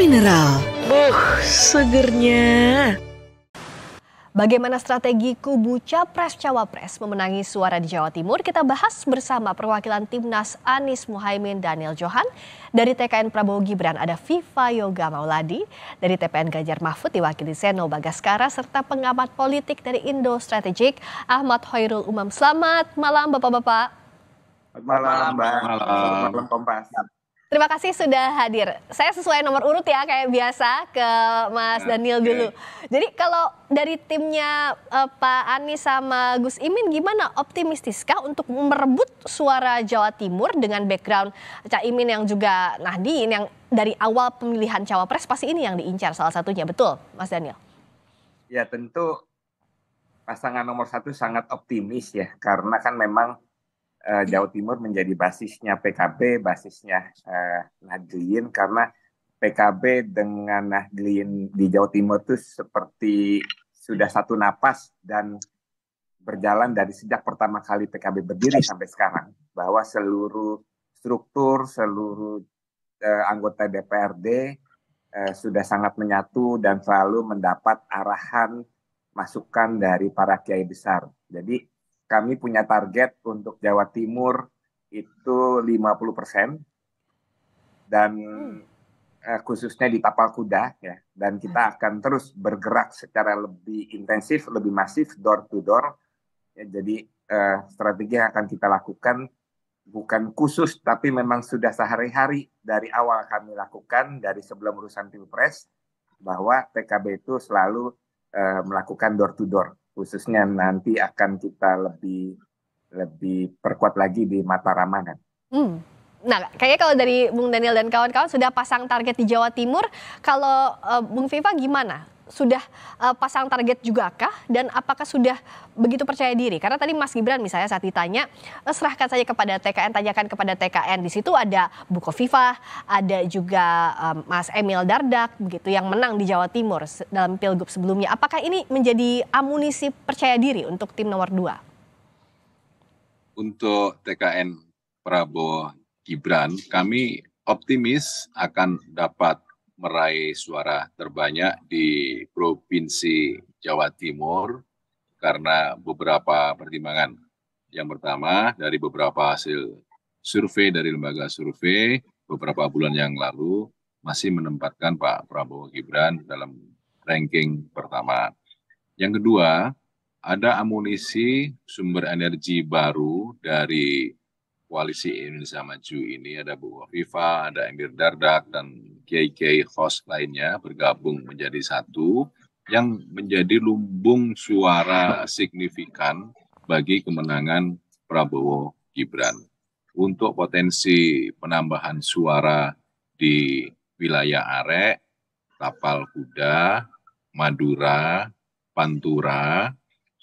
mineral. Buh, segernya. Bagaimana strategi kubu Capres-Cawapres memenangi suara di Jawa Timur? Kita bahas bersama perwakilan Timnas Anies Muhaimin Daniel Johan. Dari TKN Prabowo Gibran ada Viva Yoga Mauladi. Dari TPN Ganjar Mahfud diwakili Seno Bagaskara. Serta pengamat politik dari Indo Strategik Ahmad Hoirul Umam. Selamat malam Bapak-Bapak. Selamat malam Mbak. Selamat malam Kompas. Terima kasih sudah hadir. Saya sesuai nomor urut ya kayak biasa ke Mas ya, Daniel dulu. Jadi kalau dari timnya uh, Pak Anies sama Gus Imin gimana optimistiskah untuk merebut suara Jawa Timur dengan background Cak Imin yang juga Nahdiin yang dari awal pemilihan cawapres pasti ini yang diincar salah satunya betul Mas Daniel? Ya tentu pasangan nomor satu sangat optimis ya karena kan memang uh, Jawa Timur menjadi basisnya PKB, basisnya uh, eh, Nahdliyin karena PKB dengan Nahdliyin di Jawa Timur itu seperti sudah satu napas dan berjalan dari sejak pertama kali PKB berdiri sampai sekarang bahwa seluruh struktur, seluruh uh, anggota DPRD uh, sudah sangat menyatu dan selalu mendapat arahan masukan dari para kiai besar. Jadi kami punya target untuk Jawa Timur itu 50 persen dan hmm. uh, khususnya di Tapal Kuda ya dan kita hmm. akan terus bergerak secara lebih intensif lebih masif door to door ya, jadi uh, strategi yang akan kita lakukan bukan khusus tapi memang sudah sehari-hari dari awal kami lakukan dari sebelum urusan pilpres bahwa PKB itu selalu uh, melakukan door to door khususnya nanti akan kita lebih lebih perkuat lagi di mata Ramadan. Hmm. Nah, kayaknya kalau dari Bung Daniel dan kawan-kawan sudah pasang target di Jawa Timur, kalau uh, Bung Viva gimana? sudah uh, pasang target juga kah dan apakah sudah begitu percaya diri? Karena tadi Mas Gibran misalnya saat ditanya eh, serahkan saja kepada TKN, tanyakan kepada TKN. Di situ ada buko Bukoviva, ada juga um, Mas Emil Dardak begitu yang menang di Jawa Timur dalam Pilgub sebelumnya. Apakah ini menjadi amunisi percaya diri untuk tim nomor dua? Untuk TKN Prabowo Gibran, kami optimis akan dapat meraih suara terbanyak di Provinsi Jawa Timur karena beberapa pertimbangan. Yang pertama, dari beberapa hasil survei dari lembaga survei beberapa bulan yang lalu masih menempatkan Pak Prabowo Gibran dalam ranking pertama. Yang kedua, ada amunisi sumber energi baru dari koalisi Indonesia Maju ini ada Bu Viva, ada Emir Dardak, dan kiai-kiai host lainnya bergabung menjadi satu yang menjadi lumbung suara signifikan bagi kemenangan Prabowo Gibran. Untuk potensi penambahan suara di wilayah Arek, Tapal Kuda, Madura, Pantura,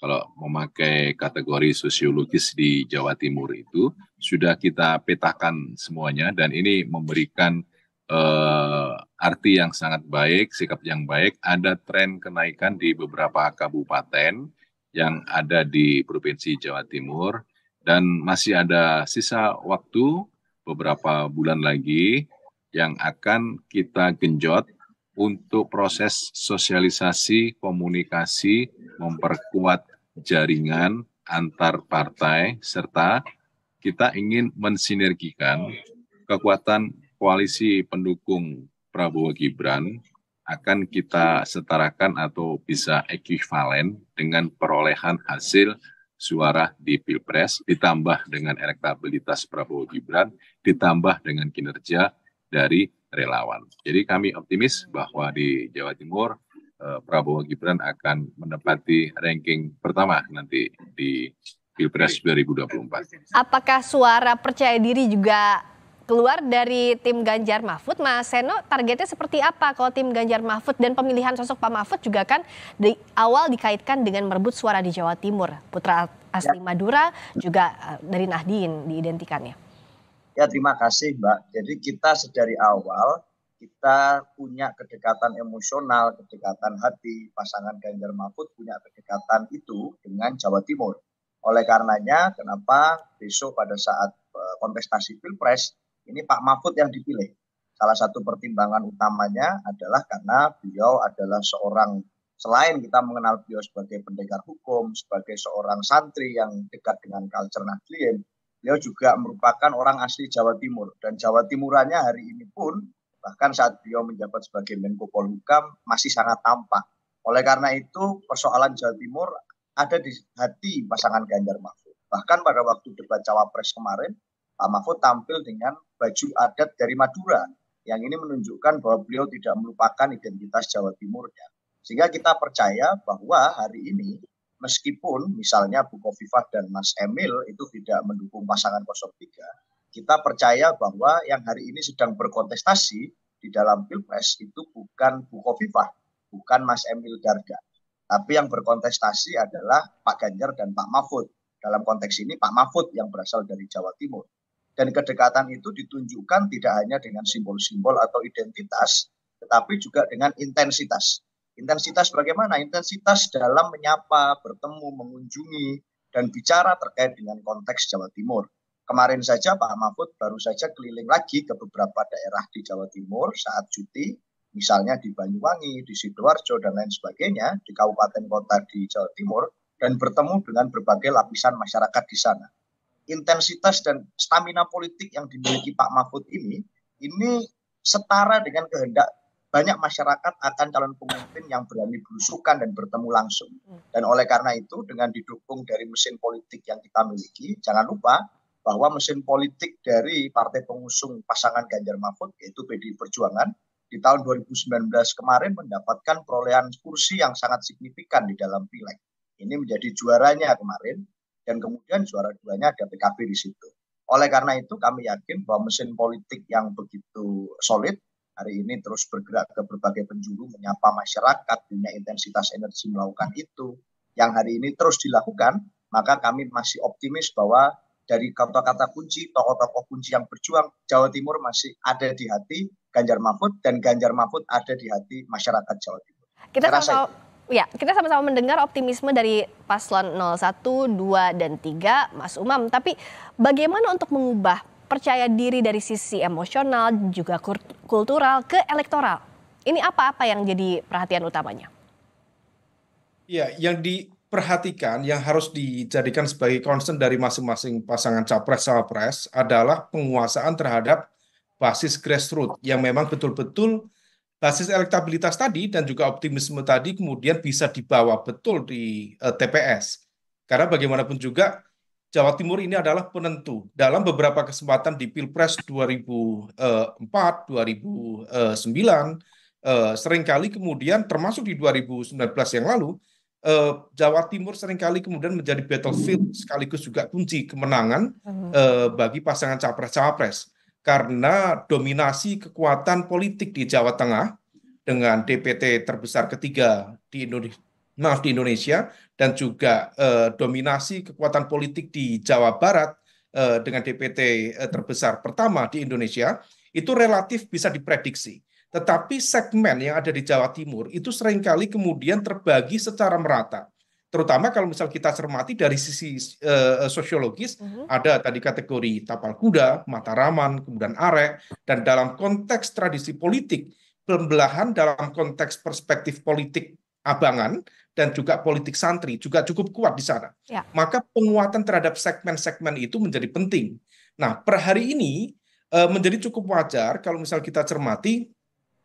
kalau memakai kategori sosiologis di Jawa Timur itu, sudah kita petakan semuanya dan ini memberikan uh, arti yang sangat baik, sikap yang baik. Ada tren kenaikan di beberapa kabupaten yang ada di Provinsi Jawa Timur dan masih ada sisa waktu beberapa bulan lagi yang akan kita genjot untuk proses sosialisasi, komunikasi, memperkuat jaringan antar partai serta kita ingin mensinergikan oh, iya. kekuatan koalisi pendukung Prabowo Gibran akan kita setarakan atau bisa ekuivalen dengan perolehan hasil suara di Pilpres ditambah dengan elektabilitas Prabowo Gibran ditambah dengan kinerja dari relawan. Jadi kami optimis bahwa di Jawa Timur eh, Prabowo Gibran akan menempati ranking pertama nanti di Pilpres 2024. Apakah suara percaya diri juga keluar dari tim Ganjar Mahfud, Mas Seno targetnya seperti apa kalau tim Ganjar Mahfud dan pemilihan sosok Pak Mahfud juga kan di awal dikaitkan dengan merebut suara di Jawa Timur. Putra asli ya. Madura juga eh, dari Nahdien diidentikannya. Ya terima kasih Mbak. Jadi kita sedari awal kita punya kedekatan emosional, kedekatan hati. Pasangan Ganjar Mahfud punya kedekatan itu dengan Jawa Timur. Oleh karenanya, kenapa besok pada saat eh, kontestasi pilpres ini Pak Mahfud yang dipilih? Salah satu pertimbangan utamanya adalah karena beliau adalah seorang selain kita mengenal beliau sebagai pendekar hukum, sebagai seorang santri yang dekat dengan culture Nahdlien, beliau juga merupakan orang asli Jawa Timur dan Jawa Timurannya hari ini pun bahkan saat beliau menjabat sebagai Menko Polhukam masih sangat tampak. Oleh karena itu persoalan Jawa Timur ada di hati pasangan Ganjar Mahfud. Bahkan pada waktu debat cawapres kemarin, Pak Mahfud tampil dengan baju adat dari Madura. Yang ini menunjukkan bahwa beliau tidak melupakan identitas Jawa Timurnya. Sehingga kita percaya bahwa hari ini meskipun misalnya Bu Kofifah dan Mas Emil itu tidak mendukung pasangan 03, kita percaya bahwa yang hari ini sedang berkontestasi di dalam Pilpres itu bukan Bu Kofifah, bukan Mas Emil Dardak, tapi yang berkontestasi adalah Pak Ganjar dan Pak Mahfud. Dalam konteks ini Pak Mahfud yang berasal dari Jawa Timur. Dan kedekatan itu ditunjukkan tidak hanya dengan simbol-simbol atau identitas, tetapi juga dengan intensitas. Intensitas bagaimana? Intensitas dalam menyapa, bertemu, mengunjungi, dan bicara terkait dengan konteks Jawa Timur. Kemarin saja Pak Mahfud baru saja keliling lagi ke beberapa daerah di Jawa Timur saat cuti misalnya di Banyuwangi, di Sidoarjo, dan lain sebagainya, di kabupaten kota di Jawa Timur, dan bertemu dengan berbagai lapisan masyarakat di sana. Intensitas dan stamina politik yang dimiliki Pak Mahfud ini, ini setara dengan kehendak banyak masyarakat akan calon pemimpin yang berani berusukan dan bertemu langsung. Dan oleh karena itu, dengan didukung dari mesin politik yang kita miliki, jangan lupa bahwa mesin politik dari partai pengusung pasangan Ganjar Mahfud, yaitu PDI Perjuangan, di tahun 2019 kemarin mendapatkan perolehan kursi yang sangat signifikan di dalam pileg. Ini menjadi juaranya kemarin dan kemudian juara duanya ada PKB di situ. Oleh karena itu kami yakin bahwa mesin politik yang begitu solid hari ini terus bergerak ke berbagai penjuru menyapa masyarakat punya intensitas energi melakukan itu yang hari ini terus dilakukan maka kami masih optimis bahwa dari kata-kata kunci, tokoh-tokoh kunci yang berjuang, Jawa Timur masih ada di hati Ganjar Mahfud dan Ganjar Mahfud ada di hati masyarakat Jawa Timur. Kita sama-sama Ya, kita sama-sama mendengar optimisme dari paslon 01, 2, dan 3, Mas Umam. Tapi bagaimana untuk mengubah percaya diri dari sisi emosional juga kultural ke elektoral? Ini apa-apa yang jadi perhatian utamanya? Ya, yang di perhatikan yang harus dijadikan sebagai concern dari masing-masing pasangan capres-cawapres adalah penguasaan terhadap basis grassroots yang memang betul-betul basis elektabilitas tadi dan juga optimisme tadi kemudian bisa dibawa betul di uh, eh, TPS. Karena bagaimanapun juga Jawa Timur ini adalah penentu dalam beberapa kesempatan di Pilpres 2004, 2009 uh, seringkali kemudian termasuk di 2019 yang lalu Eh, Jawa Timur seringkali kemudian menjadi battlefield sekaligus juga kunci kemenangan uh, bagi pasangan capres-capres karena dominasi kekuatan politik di Jawa Tengah dengan DPT terbesar ketiga di Indonesia maaf di Indonesia dan juga uh, dominasi kekuatan politik di Jawa Barat uh, dengan DPT terbesar pertama di Indonesia itu relatif bisa diprediksi tetapi segmen yang ada di Jawa Timur itu seringkali kemudian terbagi secara merata. Terutama kalau misal kita cermati dari sisi uh, sosiologis, uh mhm. -huh. ada tadi kategori tapal kuda, mataraman, kemudian arek, dan dalam konteks tradisi politik, pembelahan dalam konteks perspektif politik abangan dan juga politik santri juga cukup kuat di sana. Ya. Maka penguatan terhadap segmen-segmen itu menjadi penting. Nah, per hari ini eh, menjadi cukup wajar kalau misal kita cermati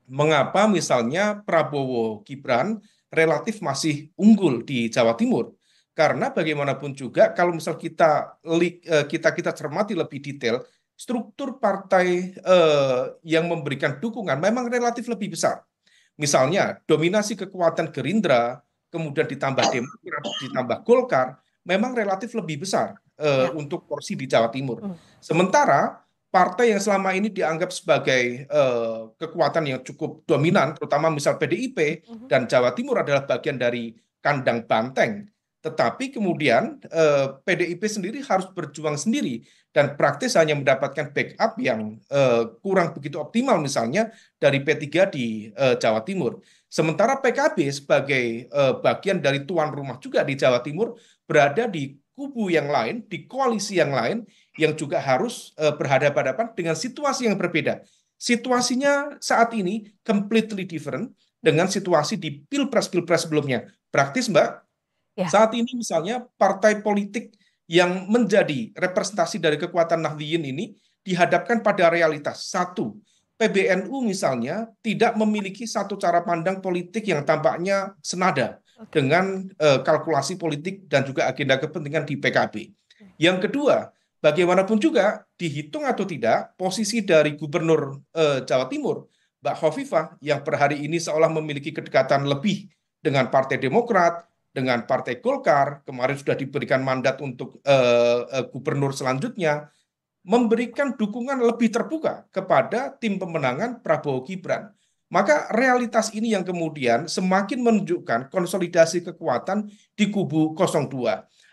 mengapa misalnya Prabowo Gibran relatif masih unggul di Jawa Timur karena bagaimanapun juga kalau misal kita eh, kita kita cermati lebih detail struktur partai eh, yang memberikan dukungan memang relatif lebih besar misalnya dominasi kekuatan Gerindra kemudian ditambah Demokrat ditambah Golkar memang relatif lebih besar eh, ya. untuk porsi di Jawa Timur hmm. sementara partai yang selama ini dianggap sebagai uh, kekuatan yang cukup dominan, terutama misal PDIP uh -huh. dan Jawa Timur adalah bagian dari kandang banteng. Tetapi kemudian uh, eh, PDIP sendiri harus berjuang sendiri dan praktis hanya mendapatkan backup yang uh, kurang begitu optimal misalnya dari P3 di uh, Jawa Timur. Sementara PKB sebagai bagian dari tuan rumah juga di Jawa Timur berada di kubu yang lain, di koalisi yang lain, yang juga harus uh, berhadapan-hadapan dengan situasi yang berbeda. Situasinya saat ini completely different dengan situasi di pilpres-pilpres sebelumnya. Praktis, Mbak. Ya. Saat ini misalnya partai politik yang menjadi representasi dari kekuatan Nahdliyin ini dihadapkan pada realitas. Satu, PBNU misalnya tidak memiliki satu cara pandang politik yang tampaknya senada dengan uh, kalkulasi politik dan juga agenda kepentingan di PKB. Yang kedua, bagaimanapun juga dihitung atau tidak posisi dari Gubernur uh, Jawa Timur Mbak Hovifah yang per hari ini seolah memiliki kedekatan lebih dengan Partai Demokrat, dengan Partai Golkar, kemarin sudah diberikan mandat untuk uh, uh, gubernur selanjutnya, memberikan dukungan lebih terbuka kepada tim pemenangan Prabowo Gibran. Maka realitas ini yang kemudian semakin menunjukkan konsolidasi kekuatan di kubu 02.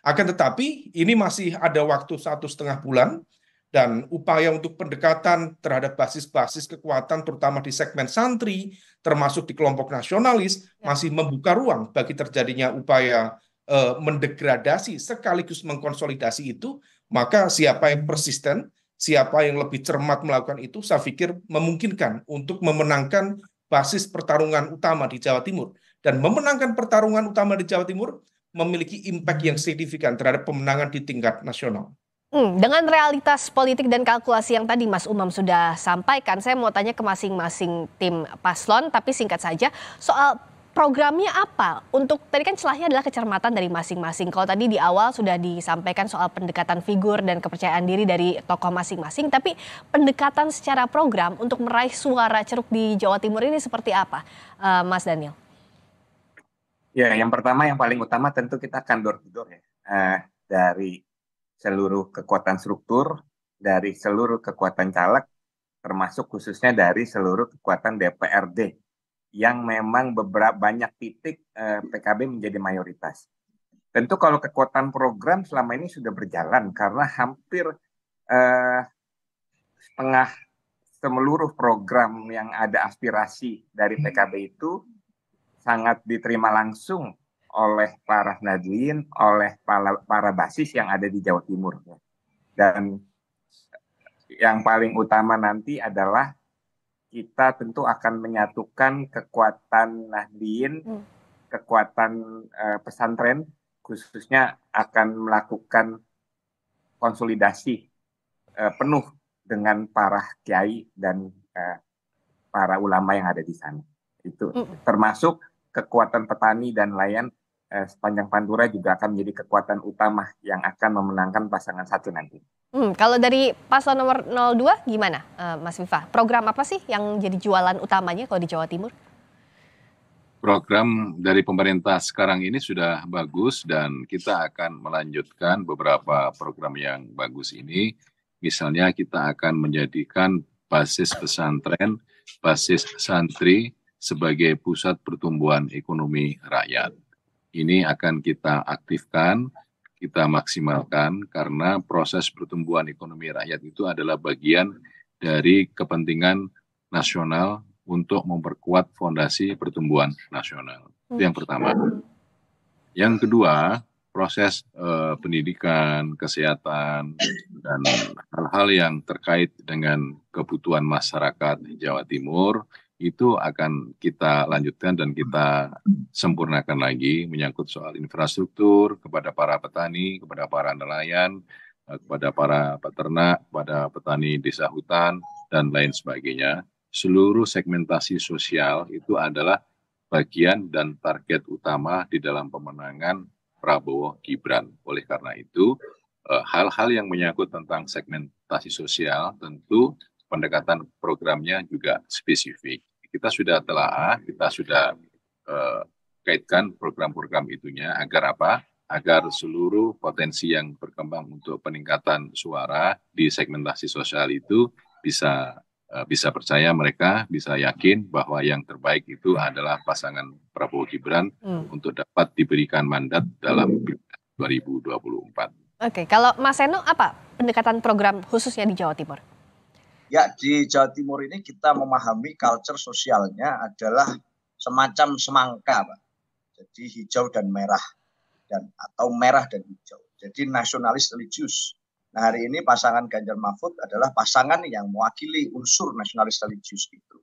Akan tetapi ini masih ada waktu satu setengah bulan dan upaya untuk pendekatan terhadap basis-basis kekuatan terutama di segmen santri termasuk di kelompok nasionalis ya. masih membuka ruang bagi terjadinya upaya eh, mendegradasi sekaligus mengkonsolidasi itu maka siapa yang hmm. persisten siapa yang lebih cermat melakukan itu, saya pikir memungkinkan untuk memenangkan basis pertarungan utama di Jawa Timur. Dan memenangkan pertarungan utama di Jawa Timur memiliki impact yang signifikan terhadap pemenangan di tingkat nasional. Hmm, dengan realitas politik dan kalkulasi yang tadi Mas Umam sudah sampaikan, saya mau tanya ke masing-masing tim paslon, tapi singkat saja soal programnya apa untuk tadi kan celahnya adalah kecermatan dari masing-masing. Kalau tadi di awal sudah disampaikan soal pendekatan figur dan kepercayaan diri dari tokoh masing-masing, tapi pendekatan secara program untuk meraih suara ceruk di Jawa Timur ini seperti apa, uh, Mas Daniel? Ya, yang pertama yang paling utama tentu kita akan door to door ya. Uh, dari seluruh kekuatan struktur, dari seluruh kekuatan caleg, termasuk khususnya dari seluruh kekuatan DPRD yang memang beberapa banyak titik eh, PKB menjadi mayoritas. Tentu kalau kekuatan program selama ini sudah berjalan karena hampir eh, setengah semeluruh program yang ada aspirasi dari hmm. PKB itu sangat diterima langsung oleh para nadlin, oleh para, para basis yang ada di Jawa Timur. Dan yang paling utama nanti adalah kita tentu akan menyatukan kekuatan Nahdien, hmm. kekuatan uh, pesantren, khususnya akan melakukan konsolidasi uh, penuh dengan para kiai dan uh, para ulama yang ada di sana. Itu hmm. termasuk kekuatan petani dan nelayan uh, sepanjang Pantura juga akan menjadi kekuatan utama yang akan memenangkan pasangan satu nanti. Hmm, kalau dari paslon nomor 02 gimana uh, Mas Viva? Program apa sih yang jadi jualan utamanya kalau di Jawa Timur? Program dari pemerintah sekarang ini sudah bagus dan kita akan melanjutkan beberapa program yang bagus ini. Misalnya kita akan menjadikan basis pesantren, basis santri sebagai pusat pertumbuhan ekonomi rakyat. Ini akan kita aktifkan kita maksimalkan karena proses pertumbuhan ekonomi rakyat itu adalah bagian dari kepentingan nasional untuk memperkuat fondasi pertumbuhan nasional. Itu yang pertama. Yang kedua, proses eh, pendidikan, kesehatan, dan hal-hal yang terkait dengan kebutuhan masyarakat di Jawa Timur itu akan kita lanjutkan dan kita sempurnakan lagi menyangkut soal infrastruktur kepada para petani, kepada para nelayan, eh, kepada para peternak, kepada petani desa hutan dan lain sebagainya. Seluruh segmentasi sosial itu adalah bagian dan target utama di dalam pemenangan Prabowo Gibran. Oleh karena itu, eh, hal-hal yang menyangkut tentang segmentasi sosial tentu pendekatan programnya juga spesifik kita sudah telah kita sudah eh, kaitkan program-program itunya agar apa? Agar seluruh potensi yang berkembang untuk peningkatan suara di segmentasi sosial itu bisa eh, bisa percaya mereka bisa yakin bahwa yang terbaik itu adalah pasangan Prabowo Gibran hmm. untuk dapat diberikan mandat dalam 2024. Oke, kalau Mas Seno apa pendekatan program khususnya di Jawa Timur? Ya di Jawa Timur ini kita memahami culture sosialnya adalah semacam semangka, Pak. Jadi hijau dan merah dan atau merah dan hijau. Jadi nasionalis religius. Nah hari ini pasangan Ganjar Mahfud adalah pasangan yang mewakili unsur nasionalis religius itu.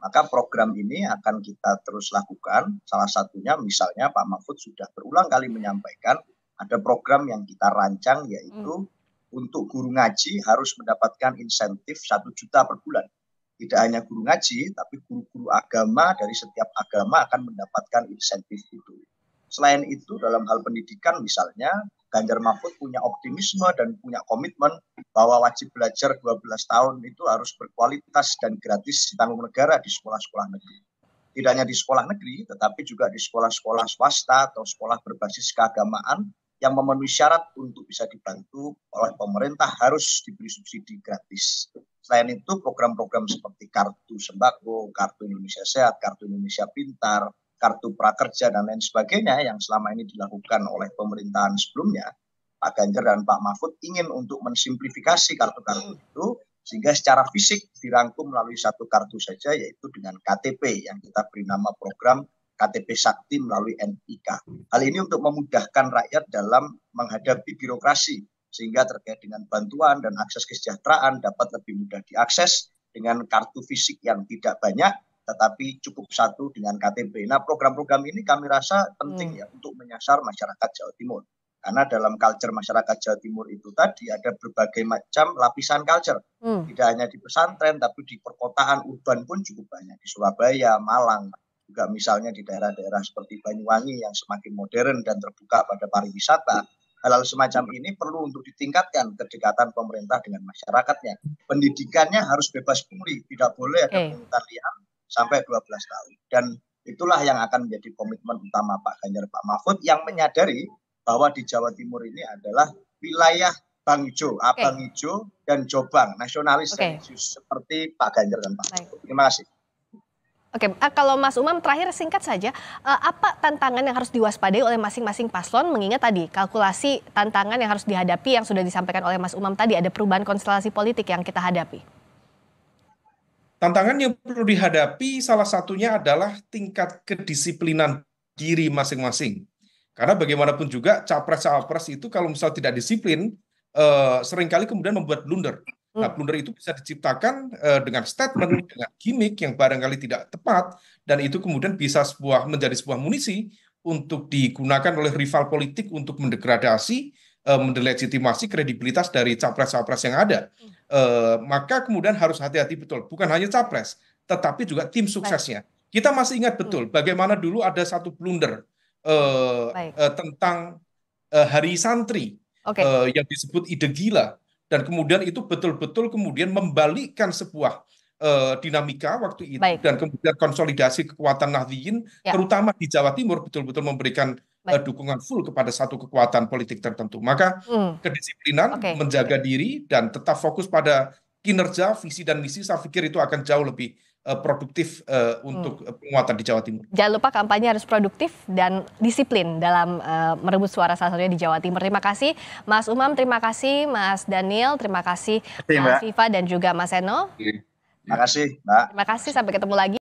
Maka program ini akan kita terus lakukan. Salah satunya misalnya Pak Mahfud sudah berulang kali menyampaikan ada program yang kita rancang yaitu hmm untuk guru ngaji harus mendapatkan insentif satu juta per bulan. Tidak hanya guru ngaji, tapi guru-guru agama dari setiap agama akan mendapatkan insentif itu. Selain itu, dalam hal pendidikan misalnya, Ganjar Mahfud punya optimisme dan punya komitmen bahwa wajib belajar 12 tahun itu harus berkualitas dan gratis ditanggung negara di sekolah-sekolah negeri. Tidak hanya di sekolah negeri, tetapi juga di sekolah-sekolah swasta atau sekolah berbasis keagamaan yang memenuhi syarat untuk bisa dibantu oleh pemerintah harus diberi subsidi gratis. Selain itu, program-program seperti kartu sembako, kartu Indonesia Sehat, kartu Indonesia Pintar, kartu prakerja, dan lain sebagainya yang selama ini dilakukan oleh pemerintahan sebelumnya, Pak Ganjar dan Pak Mahfud ingin untuk mensimplifikasi kartu-kartu hmm. itu sehingga secara fisik dirangkum melalui satu kartu saja yaitu dengan KTP yang kita beri nama program KTP Sakti melalui NIK. Hal ini untuk memudahkan rakyat dalam menghadapi birokrasi sehingga terkait dengan bantuan dan akses kesejahteraan dapat lebih mudah diakses dengan kartu fisik yang tidak banyak tetapi cukup satu dengan KTP. Nah, program-program ini kami rasa penting hmm. ya untuk menyasar masyarakat Jawa Timur. Karena dalam culture masyarakat Jawa Timur itu tadi ada berbagai macam lapisan culture. Hmm. Tidak hanya di pesantren, tapi di perkotaan urban pun cukup banyak. Di Surabaya, Malang, juga misalnya di daerah-daerah seperti Banyuwangi yang semakin modern dan terbuka pada pariwisata, hal-hal semacam ini perlu untuk ditingkatkan kedekatan pemerintah dengan masyarakatnya. Pendidikannya harus bebas pungli, tidak boleh ada pungutan liar sampai 12 tahun. Dan itulah yang akan menjadi komitmen utama Pak Ganjar Pak Mahfud yang menyadari bahwa di Jawa Timur ini adalah wilayah Bang Ijo, Abang okay. Ijo, dan Jobang, nasionalis okay. seperti Pak Ganjar dan Pak Mahfud. Terima kasih. Oke, okay. Eh, kalau Mas Umam terakhir singkat saja, eh, apa tantangan yang harus diwaspadai oleh masing-masing paslon mengingat tadi kalkulasi tantangan yang harus dihadapi yang sudah disampaikan oleh Mas Umam tadi ada perubahan konstelasi politik yang kita hadapi? Tantangan yang perlu dihadapi salah satunya adalah tingkat kedisiplinan diri masing-masing. Karena bagaimanapun juga capres-cawapres itu kalau misal tidak disiplin, eh, seringkali kemudian membuat blunder. Nah, hmm. blunder itu bisa diciptakan uh, dengan statement, hmm. dengan gimmick yang barangkali tidak tepat, dan itu kemudian bisa sebuah menjadi sebuah munisi untuk digunakan oleh rival politik untuk mendegradasi, uh, mendelegitimasi kredibilitas dari capres-capres yang ada. Uh, maka kemudian harus hati-hati betul, bukan hanya capres, tetapi juga tim suksesnya. Kita masih ingat betul bagaimana dulu ada satu blunder uh, uh, tentang uh, hari santri okay. uh, yang disebut ide gila dan kemudian itu betul-betul kemudian membalikkan sebuah uh, dinamika waktu itu Baik. dan kemudian konsolidasi kekuatan Nahdliyin ya. terutama di Jawa Timur betul-betul memberikan eh, dukungan full kepada satu kekuatan politik tertentu. Maka hmm. kedisiplinan, okay. menjaga diri dan tetap fokus pada kinerja, visi dan misi saya pikir itu akan jauh lebih Eh, produktif uh, untuk hmm. penguatan di Jawa Timur. Jangan lupa kampanye harus produktif dan disiplin dalam uh, merebut suara salah satunya di Jawa Timur. Terima kasih Mas Umam, terima kasih Mas Daniel, terima kasih, Mas Mbak. Viva dan juga Mas Eno. Terima kasih, Mbak. Terima kasih sampai ketemu lagi.